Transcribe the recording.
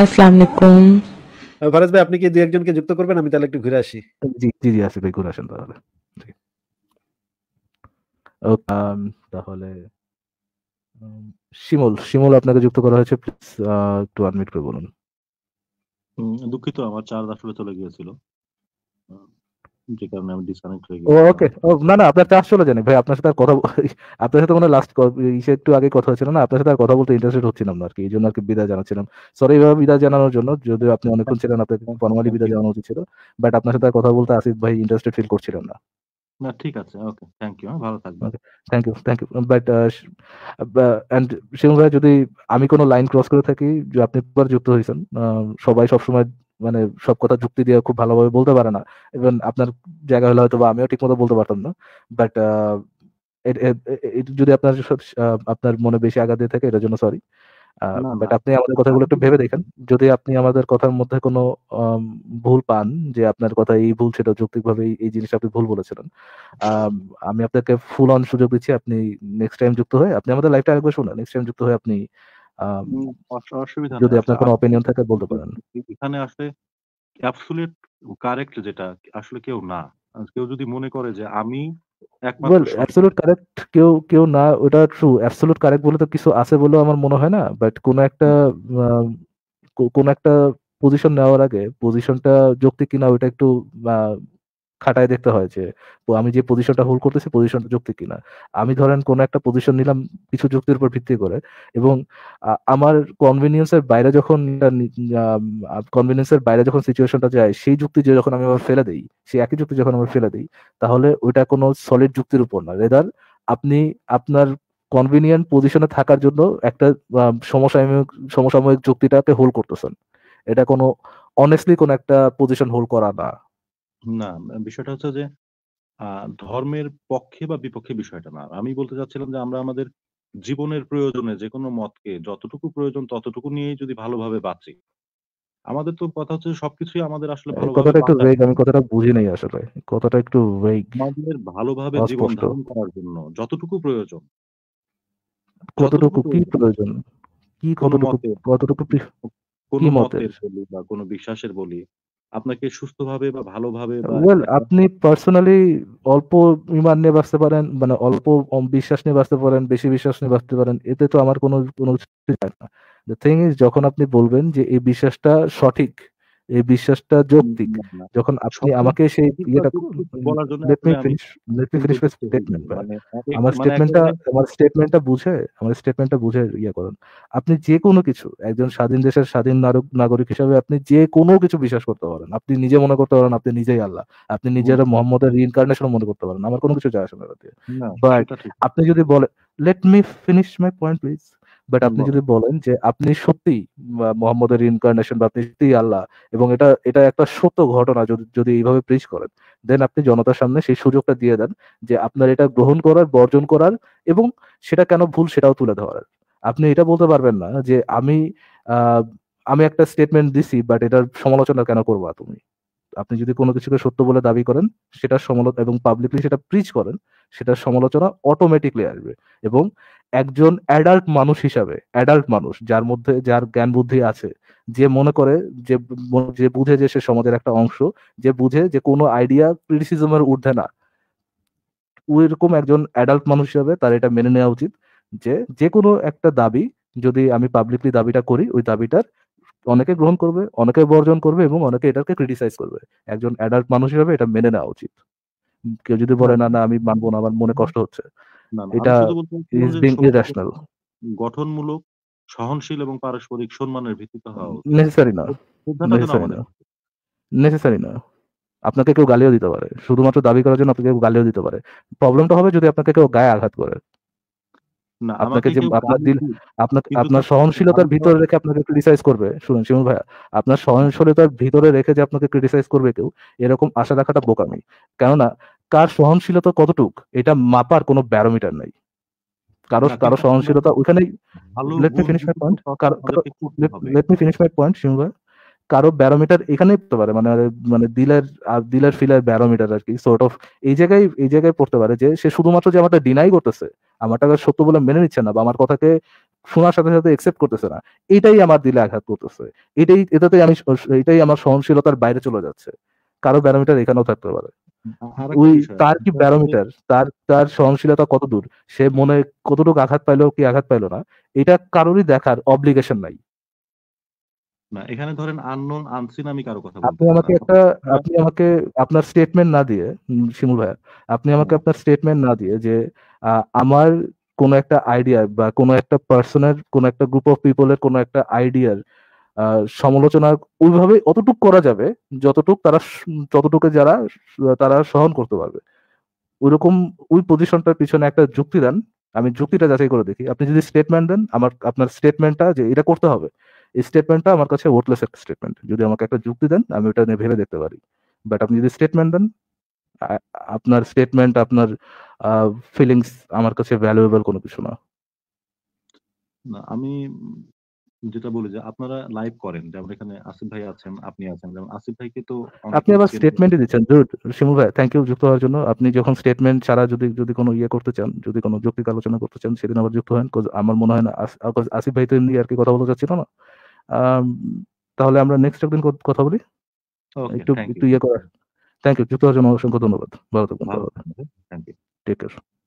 আসসালামু আলাইকুম ভাই আপনি কি দুই একজনকে যুক্ত করবেন আমি তাহলে একটু ঘুরে আসি জি জি জি আসি ভাই ঘুরে আসেন তাহলে তাহলে শিমুল শিমুল আপনাকে যুক্ত করা হয়েছে প্লিজ একটু আনমিট করে বলুন দুঃখিত আমার চার্জ আসলে চলে গিয়েছিল যে কারণে আমি ডিসকানেক্ট হয়ে গেছি ওকে না না আপনার চার্জ চলে জানি ভাই আপনার সাথে কথা আপনার সাথে মানে লাস্ট ইসে একটু আগে কথা হয়েছিল না আপনার সাথে কথা বলতে ইন্টারেস্টেড হচ্ছিলাম না আর কি এই জন্য আর কি বিদায় জানাচ্ছিলাম সরি এইভাবে বিদায় জানানোর জন্য যদিও আপনি অনেকক্ষণ আচ্ছা। ছিলেন আপনাকে ফর্মালি আচ্ছা। বিদায় জানানো উচিত ছিল বাট আপনার সাথে কথা বলতে আসিফ ভাই ইন্টারেস্টেড ফিল করছিলাম না না ঠিক আছে okay thank you thank you thank you but and যদি আমি কোনো লাইন ক্রস করে থাকি যে আপনি যুক্ত হয়েছেন সবাই সবসময় মানে সব কথা যুক্তি দিয়ে খুব ভালোভাবে বলতে পারে না ইভেন আপনার জায়গা হলে হয়তো বা আমিও ঠিক মতো বলতে পারতাম না বাট যদি আপনার আপনার মনে বেশি আঘাত দিয়ে থাকে এটার জন্য সরি বাট আপনি আমাদের কথাগুলো একটু ভেবে দেখেন যদি আপনি আমাদের কথার মধ্যে কোনো ভুল পান যে আপনার কথা এই ভুল সেটা যৌক্তিকভাবে এই জিনিসটা আপনি ভুল বলেছিলেন আমি আপনাকে ফুল অন সুযোগ দিচ্ছি আপনি নেক্সট টাইম যুক্ত হয়ে আপনি আমাদের লাইভটা আরেকবার শুনুন নেক্সট টাইম যুক্ত হয়ে আপনি অসুবিধা যদি আপনার আচ্ছা, কোনো অপিনিয়ন থাকে বলতে পারেন এখানে আসলে অ্যাবসলিউট কারেক্ট যেটা আসলে কেউ না কেউ যদি মনে করে যে আমি অ্যাবসলিউট কেউ কেউ না ওটা কারেক্ট বলে তো কিছু আছে আমার মনে হয় না বাট কোনো একটা কোনো একটা পজিশন নেওয়ার আগে পজিশনটা যৌক্তিক কিনা ওইটা একটু খাটায় দেখতে হয় যে আমি যে পজিশনটা হোল্ড করতেছি পজিশনটা যুক্তি কিনা আমি ধরেন কোনো একটা পজিশন নিলাম কিছু যুক্তির উপর ভিত্তি করে এবং আমার কনভিনিয়েন্সের বাইরে যখন কনভিনিয়েন্সের বাইরে যখন সিচুয়েশনটা যায় সেই যুক্তি যে যখন আমি আবার ফেলে দিই সেই একই যুক্তি যখন আমরা ফেলে দিই তাহলে ওইটা কোনো সলিড যুক্তির উপর না রেদার আপনি আপনার কনভিনিয়েন্ট পজিশনে থাকার জন্য একটা সমসাময়িক সমসাময়িক যুক্তিটাকে হোল্ড করতেছেন এটা কোনো অনেস্টলি কোনো একটা পজিশন হোল্ড করা না না বিষয়টা হচ্ছে যে ধর্মের পক্ষে বা বিপক্ষে বিষয়টা না। আমি বলতে চাচ্ছিলাম যে আমরা আমাদের জীবনের প্রয়োজনে যেকোনো মতকে যতটুকু প্রয়োজন ততটুকু নিয়েই যদি ভালোভাবে বাঁচি। আমাদের তো কথা হচ্ছে সবকিছুই আমাদের আসলে ভালোভাবে কথাটা একটু আমি কথাটা বুঝি নাই আসলে। কথাটা একটু আমাদের ভালোভাবে জীবন ধারণ করার জন্য যতটুকু প্রয়োজন কতটুকু কি প্রয়োজন। কি কোনো কতটুকু মতের কতটুকু কোন মতের? মতের বলি বা কোনো বিশ্বাসের বলি আপনাকে সুস্থভাবে বা ভালোভাবে ওয়েল আপনি পার্সোনালি অল্প ইমান নিয়ে বাঁচতে পারেন মানে অল্প বিশ্বাস নিয়ে বাঁচতে পারেন বেশি বিশ্বাস নিয়ে বাঁচতে পারেন এতে তো আমার কোনো কোনো না থিং ইজ যখন আপনি বলবেন যে এই বিশ্বাসটা সঠিক এই বিশ্বাসটা যৌক্তিক যখন আপনি আমাকে সেই ইয়েটা বলার জন্য স্টেটমেন্ট মানে আমার স্টেটমেন্টটা মানে আমার স্টেটমেন্টটা বুঝে আমার স্টেটমেন্টটা বুঝে ইয়ে করুন আপনি যে কোনো কিছু একজন স্বাধীন দেশের স্বাধীন নাগরিক হিসেবে আপনি যে কোনো কিছু বিশ্বাস করতে পারেন আপনি নিজে মনে করতে পারেন আপনি নিজেই আল্লাহ আপনি নিজের মোহাম্মদের রিইনকারনেশন মনে করতে পারেন আমার কোনো কিছু যায় আসলে না বাট আপনি যদি বলে let me finish my point please but আপনি যদি বলেন যে আপনি সত্যি মোহাম্মদের ইনকার্নেশন বা আপনি আল্লাহ এবং এটা এটা একটা সত্য ঘটনা যদি যদি এইভাবে প্রিচ করেন দেন আপনি জনতার সামনে সেই সুযোগটা দিয়ে দেন যে আপনার এটা গ্রহণ করার বর্জন করার এবং সেটা কেন ভুল সেটাও তুলে ধরার আপনি এটা বলতে পারবেন না যে আমি আমি একটা স্টেটমেন্ট দিছি বাট এটার সমালোচনা কেন করবো তুমি আপনি যদি কোনো কিছুকে সত্য বলে দাবি করেন সেটা সমালোচনা এবং পাবলিকলি সেটা প্রিচ করেন সেটার সমালোচনা অটোমেটিকলি আসবে এবং একজন অ্যাডাল্ট মানুষ হিসাবে অ্যাডাল্ট মানুষ যার মধ্যে যার জ্ঞান বুদ্ধি আছে যে মনে করে যে যে বুঝে যে সে সমাজের একটা অংশ যে বুঝে যে কোনো আইডিয়া ক্রিটিসিজমের ঊর্ধ্বে না ওই রকম একজন অ্যাডাল্ট মানুষ হিসাবে তার এটা মেনে নেওয়া উচিত যে যে কোনো একটা দাবি যদি আমি পাবলিকলি দাবিটা করি ওই দাবিটার অনেকে গ্রহণ করবে অনেকে বর্জন করবে এবং অনেকে এটাকে ক্রিটিসাইজ করবে একজন অ্যাডাল্ট মানুষ হিসাবে এটা মেনে নেওয়া উচিত কেউ যদি বলে না না আমি মানবো না আমার মনে কষ্ট হচ্ছে এটা ইজ বিং ইরেশনাল গঠনমূলক সহনশীল এবং পারস্পরিক সম্মানের ভিত্তিতে হওয়া নেসেসারি না নেসেসারি না নেসেসারি না আপনাকে কেউ গালিও দিতে পারে শুধুমাত্র দাবি করার জন্য আপনাকে কেউ গালিও দিতে পারে প্রবলেমটা হবে যদি আপনাকে কেউ গায়ে আঘাত করে আপনাকে যে আপনার দিল আপনাকে আপনার সহনশীলতার ভিতরে রেখে আপনাকে ক্রিটিসাইজ করবে শুনুন শিমুল ভাইয়া আপনার সহনশীলতার ভিতরে রেখে যে আপনাকে ক্রিটিসাইজ করবে কেউ এরকম আশা রাখাটা বোকামি কেননা কার সহনশীলতা কতটুক এটা মাপার কোনো ব্যারোমিটার নাই কারো কারো সহনশীলতা ওখানে let finish my point let me finish my point কারো ব্যারোমিটার এখানেই পড়তে পারে মানে মানে ডিলার আর ডিলার ফিলার ব্যারোমিটার আর কি সর্ট অফ এই জায়গায় এই জায়গায় পড়তে পারে যে সে শুধুমাত্র যে আমারটা ডিনাই করতেছে আমার সত্য বলে মেনে নিচ্ছে না বা আমার কথাকে শোনার সাথে সাথে একসেপ্ট করতেছে না এটাই আমার দিলে আঘাত করতেছে এটাই এটাতে আমি এটাই আমার সহনশীলতার বাইরে চলে যাচ্ছে কারো ব্যারোমিটার এখানেও থাকতে পারে ওই তার কি ব্যারোমিটার আচ্ছা, আচ্ছা। তার তার সহনশীলতা কত দূর সে মনে কতটুকু আঘাত পাইলো কি আঘাত পাইলো না এটা কারোরই দেখার অব্লিগেশন নাই না এখানে ধরেন আননোন আনসিন আমি কারো কথা আপনি আমাকে একটা আপনি আমাকে আপনার স্টেটমেন্ট না দিয়ে শিমুল ভাইয়া আপনি আমাকে আপনার স্টেটমেন্ট না দিয়ে যে আমার কোনো একটা আইডিয়া বা কোনো একটা পার্সনের কোনো একটা গ্রুপ অফ পিপলের কোনো একটা আইডিয়ার সমালোচনা ওইভাবে অতটুক করা যাবে যতটুক তারা যতটুকু যারা তারা সহন করতে পারবে ওইরকম ওই পজিশনটার পিছনে একটা যুক্তি দেন আমি যুক্তিটা যাচাই করে দেখি আপনি যদি স্টেটমেন্ট দেন আমার আপনার স্টেটমেন্টটা যে এটা করতে হবে এই স্টেটমেন্টটা আমার কাছে ওয়ার্থলেস একটা স্টেটমেন্ট যদি আমাকে একটা যুক্তি দেন আমি ওটা নিয়ে ভেবে দেখতে পারি বাট আপনি যদি স্টেটমেন্ট দেন আপনার স্টেটমেন্ট আপনার ফিলিংস আমার কাছে ভ্যালুয়েবল কোনো কিছু না না আমি যেটা বলি যে আপনারা লাইভ করেন যেমন এখানে আসিফ ভাই আছেন আপনি আছেন যেমন আসিফ ভাইকে তো আপনি আবার স্টেটমেন্টই দিচ্ছেন শিমু ভাই থ্যাংক ইউ যুক্ত হওয়ার জন্য আপনি যখন স্টেটমেন্ট ছাড়া যদি যদি কোনো ইয়ে করতে চান যদি কোনো যৌক্তিক আলোচনা করতে চান সেদিন আবার যুক্ত হন আমার মনে হয় না আসিফ ভাই তো এমনি আর কি কথা বলতে চাচ্ছিল না তাহলে আমরা নেক্সট একদিন কথা বলি একটু একটু ইয়ে করার থ্যাংক ইউ যুক্ত হওয়ার জন্য অসংখ্য ধন্যবাদ ভালো থাকুন ভালো থাকুন থ্যাংক ইউ টেক কেয়ার